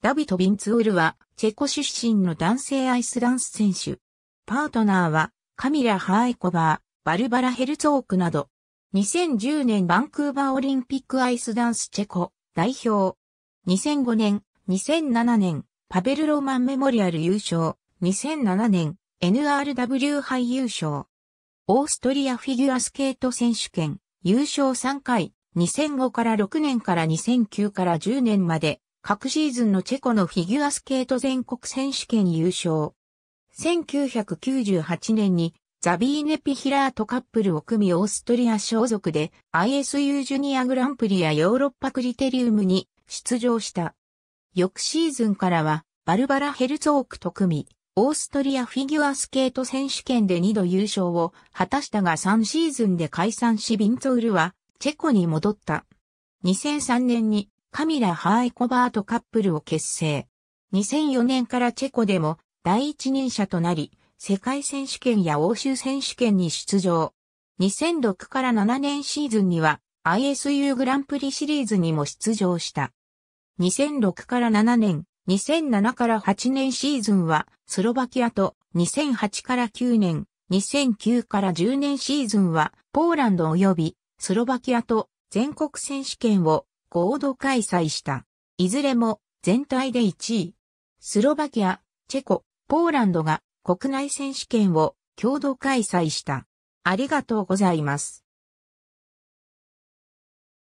ダビト・ビンツールは、チェコ出身の男性アイスダンス選手。パートナーは、カミラ・ハーイコバー、バルバラ・ヘルツォークなど。2010年バンクーバーオリンピックアイスダンスチェコ代表。2005年、2007年、パベル・ローマンメモリアル優勝。2007年、NRW 杯優勝。オーストリアフィギュアスケート選手権、優勝3回、2005から6年から2009から10年まで、各シーズンのチェコのフィギュアスケート全国選手権優勝。1998年にザビーネ・ピヒラートカップルを組みオーストリア所属で ISU ジュニアグランプリやヨーロッパクリテリウムに出場した。翌シーズンからはバルバラ・ヘルツォークと組み、オーストリアフィギュアスケート選手権で2度優勝を果たしたが3シーズンで解散しビンツォールはチェコに戻った。2003年にカミラ・ハーイコバートカップルを結成。2004年からチェコでも第一人者となり、世界選手権や欧州選手権に出場。2006から7年シーズンには ISU グランプリシリーズにも出場した。2006から7年、2007から8年シーズンはスロバキアと2008から9年、2009から10年シーズンはポーランド及びスロバキアと全国選手権を合同開催した。いずれも全体で1位。スロバキア、チェコ、ポーランドが国内選手権を共同開催した。ありがとうございます。